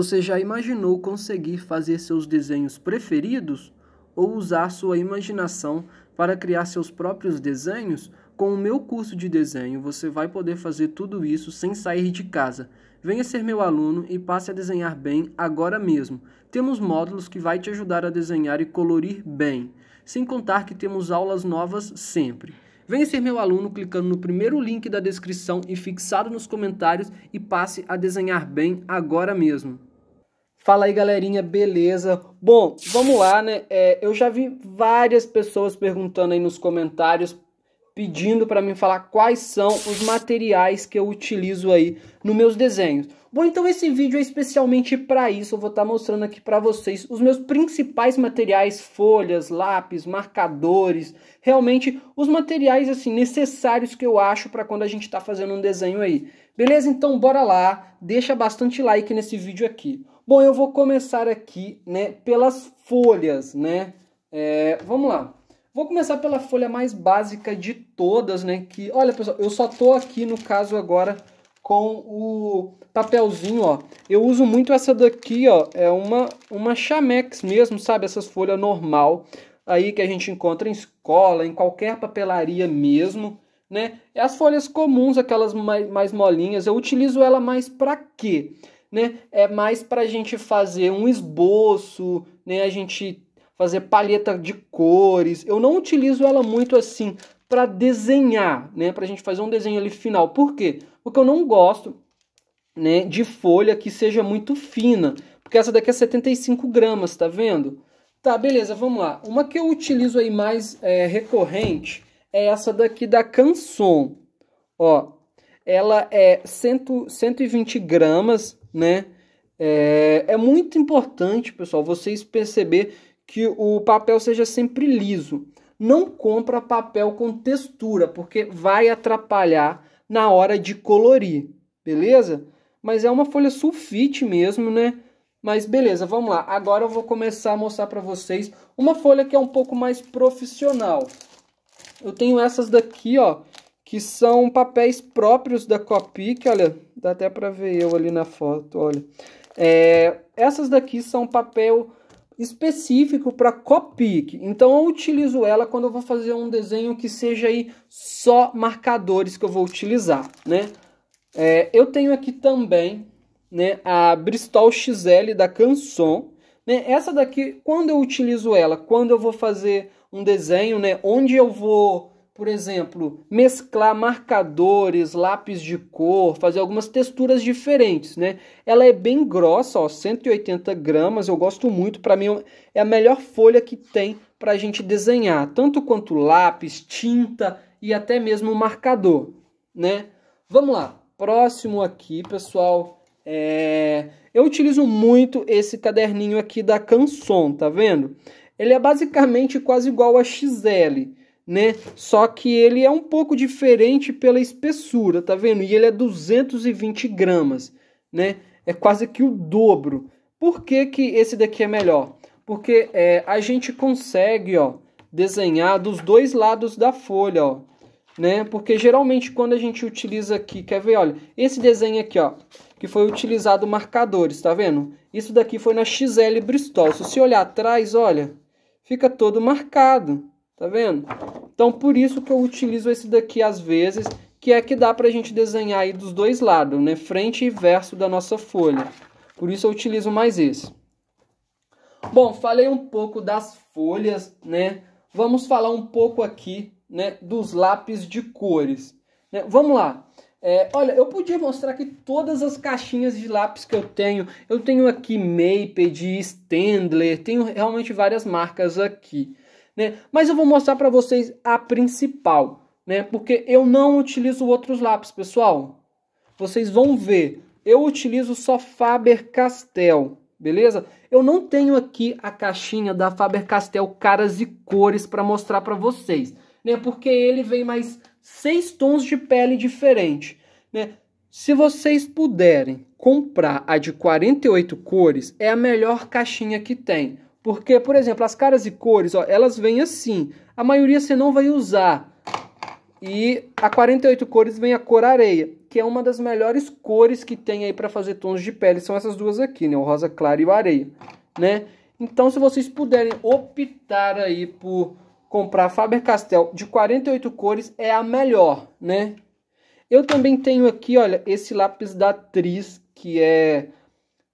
Você já imaginou conseguir fazer seus desenhos preferidos? Ou usar sua imaginação para criar seus próprios desenhos? Com o meu curso de desenho, você vai poder fazer tudo isso sem sair de casa. Venha ser meu aluno e passe a desenhar bem agora mesmo. Temos módulos que vai te ajudar a desenhar e colorir bem, sem contar que temos aulas novas sempre. Venha ser meu aluno clicando no primeiro link da descrição e fixado nos comentários e passe a desenhar bem agora mesmo. Fala aí, galerinha, beleza? Bom, vamos lá, né? É, eu já vi várias pessoas perguntando aí nos comentários pedindo para mim falar quais são os materiais que eu utilizo aí nos meus desenhos. Bom, então esse vídeo é especialmente para isso, eu vou estar tá mostrando aqui para vocês os meus principais materiais, folhas, lápis, marcadores, realmente os materiais assim necessários que eu acho para quando a gente está fazendo um desenho aí. Beleza? Então bora lá, deixa bastante like nesse vídeo aqui. Bom, eu vou começar aqui, né, pelas folhas, né, é, vamos lá. Vou começar pela folha mais básica de todas, né? Que, olha pessoal, eu só tô aqui no caso agora com o papelzinho, ó. Eu uso muito essa daqui, ó, é uma, uma chamex mesmo, sabe? Essas folhas normal aí que a gente encontra em escola, em qualquer papelaria mesmo, né? É as folhas comuns, aquelas mais, mais molinhas, eu utilizo ela mais para quê? Né? É mais para a gente fazer um esboço, né? A gente fazer palheta de cores. Eu não utilizo ela muito assim para desenhar, né? Para a gente fazer um desenho ali final. Por quê? Porque eu não gosto né, de folha que seja muito fina. Porque essa daqui é 75 gramas, tá vendo? Tá, beleza, vamos lá. Uma que eu utilizo aí mais é, recorrente é essa daqui da Canson. Ó, ela é cento, 120 gramas, né? É, é muito importante, pessoal, vocês perceber que o papel seja sempre liso. Não compra papel com textura, porque vai atrapalhar na hora de colorir, beleza? Mas é uma folha sulfite mesmo, né? Mas beleza, vamos lá. Agora eu vou começar a mostrar para vocês uma folha que é um pouco mais profissional. Eu tenho essas daqui, ó, que são papéis próprios da Copic, olha, dá até para ver eu ali na foto, olha. É, essas daqui são papel específico para Copic. Então eu utilizo ela quando eu vou fazer um desenho que seja aí só marcadores que eu vou utilizar, né? É, eu tenho aqui também né, a Bristol XL da Canson. Né? Essa daqui, quando eu utilizo ela? Quando eu vou fazer um desenho, né, onde eu vou por exemplo, mesclar marcadores, lápis de cor, fazer algumas texturas diferentes, né? Ela é bem grossa, ó, 180 gramas, eu gosto muito, para mim é a melhor folha que tem para a gente desenhar, tanto quanto lápis, tinta e até mesmo marcador, né? Vamos lá, próximo aqui, pessoal, é... eu utilizo muito esse caderninho aqui da Canson, tá vendo? Ele é basicamente quase igual a XL, né? Só que ele é um pouco diferente pela espessura, tá vendo? E ele é 220 gramas, né? É quase que o dobro. Por que, que esse daqui é melhor? Porque é, a gente consegue, ó, desenhar dos dois lados da folha, ó. Né? Porque geralmente quando a gente utiliza aqui, quer ver, olha, esse desenho aqui, ó, que foi utilizado marcadores, tá vendo? Isso daqui foi na XL Bristol. Se você olhar atrás, olha, fica todo marcado. Tá vendo? Então, por isso que eu utilizo esse daqui às vezes, que é que dá para a gente desenhar aí dos dois lados, né? Frente e verso da nossa folha. Por isso eu utilizo mais esse. Bom, falei um pouco das folhas, né? Vamos falar um pouco aqui, né, dos lápis de cores. Né? Vamos lá. É, olha, eu podia mostrar aqui todas as caixinhas de lápis que eu tenho. Eu tenho aqui Maped, Stendler, tenho realmente várias marcas aqui né? Mas eu vou mostrar para vocês a principal, né? Porque eu não utilizo outros lápis, pessoal. Vocês vão ver, eu utilizo só Faber-Castell, beleza? Eu não tenho aqui a caixinha da Faber-Castell caras e cores para mostrar para vocês, né? Porque ele vem mais seis tons de pele diferente, né? Se vocês puderem comprar a de 48 cores, é a melhor caixinha que tem. Porque, por exemplo, as caras e cores, ó, elas vêm assim. A maioria você não vai usar. E a 48 cores vem a cor areia, que é uma das melhores cores que tem aí para fazer tons de pele. São essas duas aqui, né? O rosa claro e o areia, né? Então, se vocês puderem optar aí por comprar Faber-Castell de 48 cores, é a melhor, né? Eu também tenho aqui, olha, esse lápis da Atriz, que é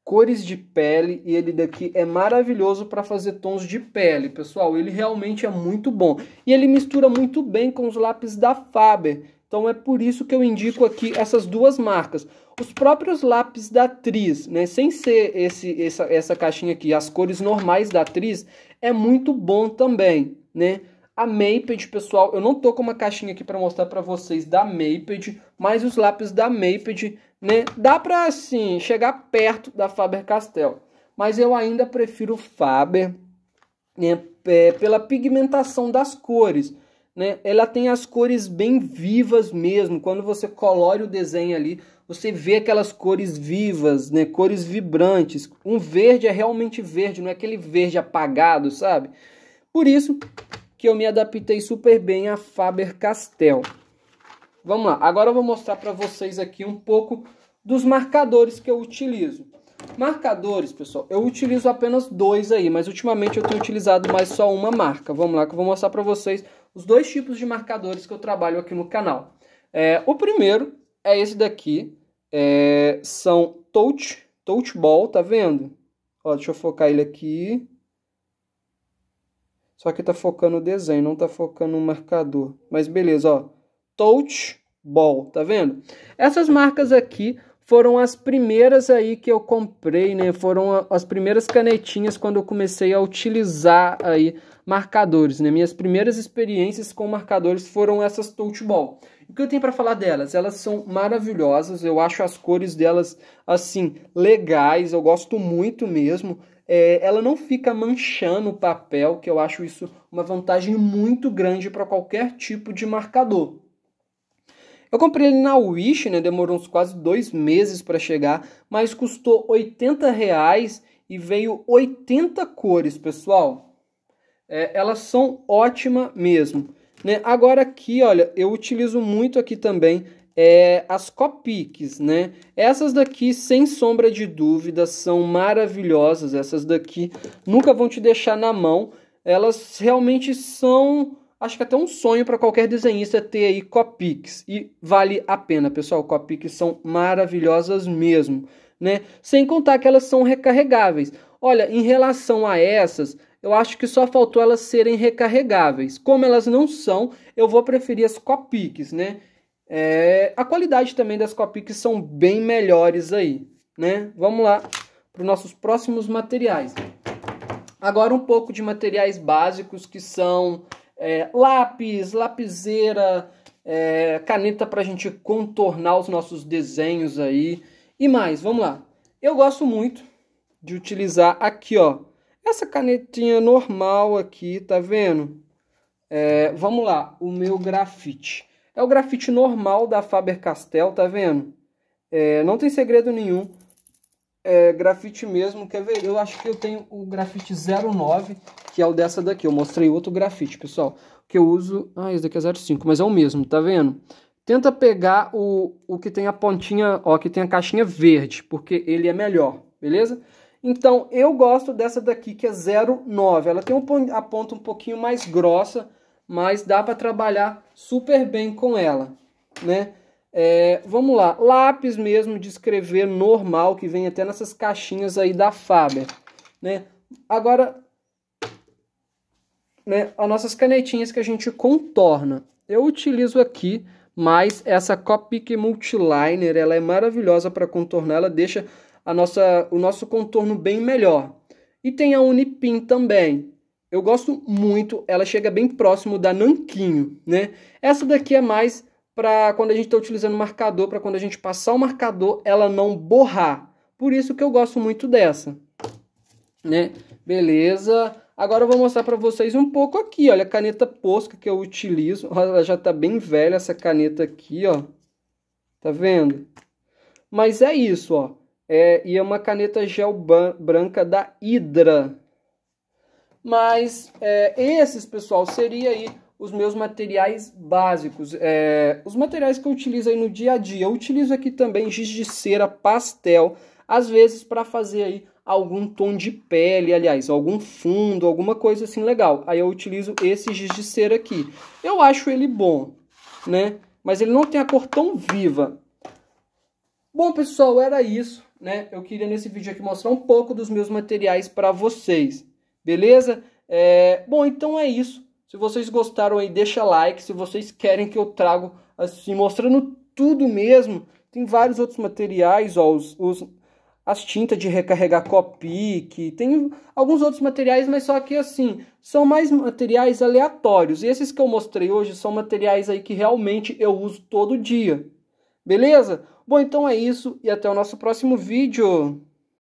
cores de pele e ele daqui é maravilhoso para fazer tons de pele, pessoal. Ele realmente é muito bom. E ele mistura muito bem com os lápis da Faber. Então é por isso que eu indico aqui essas duas marcas. Os próprios lápis da Tris, né, sem ser esse, essa, essa caixinha aqui, as cores normais da Tris, é muito bom também, né? A Maped, pessoal, eu não tô com uma caixinha aqui para mostrar para vocês da Maped, mas os lápis da Maped né? Dá para assim chegar perto da Faber-Castell, mas eu ainda prefiro Faber né? é, pela pigmentação das cores. Né? Ela tem as cores bem vivas mesmo. Quando você colore o desenho ali, você vê aquelas cores vivas, né? Cores vibrantes. Um verde é realmente verde, não é aquele verde apagado, sabe? Por isso que eu me adaptei super bem a Faber-Castell. Vamos lá, agora eu vou mostrar para vocês aqui um pouco dos marcadores que eu utilizo. Marcadores, pessoal, eu utilizo apenas dois aí, mas ultimamente eu tenho utilizado mais só uma marca. Vamos lá que eu vou mostrar para vocês os dois tipos de marcadores que eu trabalho aqui no canal. É, o primeiro é esse daqui, é, são touch, touch ball, tá vendo? Ó, deixa eu focar ele aqui. Só que tá focando o desenho, não tá focando o marcador. Mas beleza, ó. Touch Ball, tá vendo? Essas marcas aqui foram as primeiras aí que eu comprei, né? Foram as primeiras canetinhas quando eu comecei a utilizar aí marcadores, né? Minhas primeiras experiências com marcadores foram essas Touch Ball. O que eu tenho para falar delas? Elas são maravilhosas, eu acho as cores delas, assim, legais, eu gosto muito mesmo. É, ela não fica manchando o papel, que eu acho isso uma vantagem muito grande para qualquer tipo de marcador. Eu comprei ele na Wish, né? Demorou uns quase dois meses para chegar, mas custou 80 reais e veio 80 cores, pessoal. É, elas são ótimas mesmo. Né? Agora aqui, olha, eu utilizo muito aqui também é, as Copics, né? Essas daqui, sem sombra de dúvida, são maravilhosas. Essas daqui nunca vão te deixar na mão. Elas realmente são acho que é até um sonho para qualquer desenhista ter aí Copics. E vale a pena, pessoal. Copics são maravilhosas mesmo, né? Sem contar que elas são recarregáveis. Olha, em relação a essas, eu acho que só faltou elas serem recarregáveis. Como elas não são, eu vou preferir as Copics, né? É... a qualidade também das Copics são bem melhores aí, né? Vamos lá para os nossos próximos materiais. Agora um pouco de materiais básicos que são é, lápis, lapiseira, é, caneta para a gente contornar os nossos desenhos aí e mais. Vamos lá. Eu gosto muito de utilizar aqui, ó, essa canetinha normal aqui, tá vendo? É, vamos lá, o meu grafite. É o grafite normal da Faber-Castell, tá vendo? É, não tem segredo nenhum é, grafite mesmo, quer ver? Eu acho que eu tenho o grafite 09, que é o dessa daqui. Eu mostrei outro grafite, pessoal, que eu uso... Ah, esse daqui é 05, mas é o mesmo, tá vendo? Tenta pegar o, o que tem a pontinha, ó, que tem a caixinha verde, porque ele é melhor, beleza? Então, eu gosto dessa daqui, que é 09. Ela tem um, a ponta um pouquinho mais grossa, mas dá para trabalhar super bem com ela, né? É, vamos lá, lápis mesmo de escrever normal, que vem até nessas caixinhas aí da Faber, né? Agora, né, as nossas canetinhas que a gente contorna. Eu utilizo aqui mais essa Copic Multiliner, ela é maravilhosa para contornar, ela deixa a nossa, o nosso contorno bem melhor. E tem a Unipin também. Eu gosto muito, ela chega bem próximo da Nanquinho, né? Essa daqui é mais para quando a gente está utilizando o marcador, para quando a gente passar o marcador, ela não borrar. Por isso que eu gosto muito dessa. Né? Beleza. Agora eu vou mostrar para vocês um pouco aqui, olha, a caneta Posca que eu utilizo. Ela já está bem velha essa caneta aqui, ó. Tá vendo? Mas é isso, ó. É, e é uma caneta gel branca da Hydra. Mas é, esses, pessoal, seria aí os meus materiais básicos, é, os materiais que eu utilizo aí no dia a dia. Eu utilizo aqui também giz de cera, pastel, às vezes para fazer aí algum tom de pele, aliás, algum fundo, alguma coisa assim legal. Aí eu utilizo esse giz de cera aqui. Eu acho ele bom, né? Mas ele não tem a cor tão viva. Bom, pessoal, era isso, né? Eu queria nesse vídeo aqui mostrar um pouco dos meus materiais para vocês, beleza? É... Bom, então é isso. Se vocês gostaram aí, deixa like. Se vocês querem que eu trago assim, mostrando tudo mesmo. Tem vários outros materiais, ó, os, os as tintas de recarregar Copic, tem alguns outros materiais, mas só que assim, são mais materiais aleatórios. E esses que eu mostrei hoje são materiais aí que realmente eu uso todo dia. Beleza? Bom, então é isso e até o nosso próximo vídeo.